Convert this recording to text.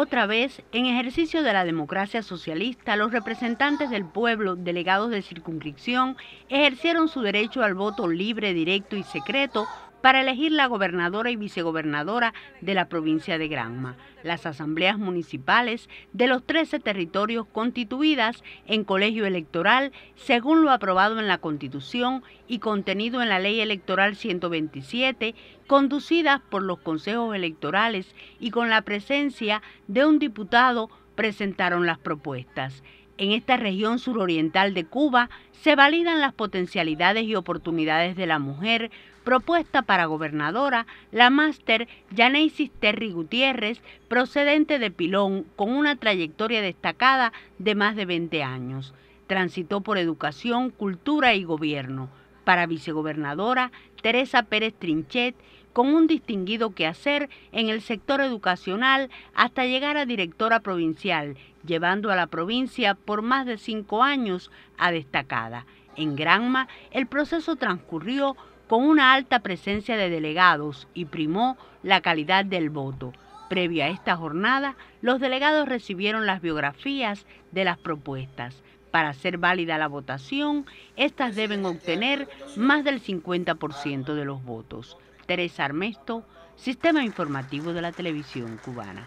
Otra vez, en ejercicio de la democracia socialista, los representantes del pueblo, delegados de circunscripción, ejercieron su derecho al voto libre, directo y secreto para elegir la gobernadora y vicegobernadora de la provincia de Granma, las asambleas municipales de los 13 territorios constituidas en colegio electoral según lo aprobado en la Constitución y contenido en la Ley Electoral 127, conducidas por los consejos electorales y con la presencia de un diputado presentaron las propuestas. En esta región suroriental de Cuba se validan las potencialidades y oportunidades de la mujer, propuesta para gobernadora la máster Yaneisis Terry Gutiérrez, procedente de Pilón, con una trayectoria destacada de más de 20 años. Transitó por educación, cultura y gobierno para vicegobernadora Teresa Pérez Trinchet, con un distinguido quehacer en el sector educacional hasta llegar a directora provincial, llevando a la provincia por más de cinco años a destacada. En Granma, el proceso transcurrió con una alta presencia de delegados y primó la calidad del voto. Previa a esta jornada, los delegados recibieron las biografías de las propuestas. Para ser válida la votación, estas deben obtener más del 50% de los votos. Teresa Armesto, Sistema Informativo de la Televisión Cubana.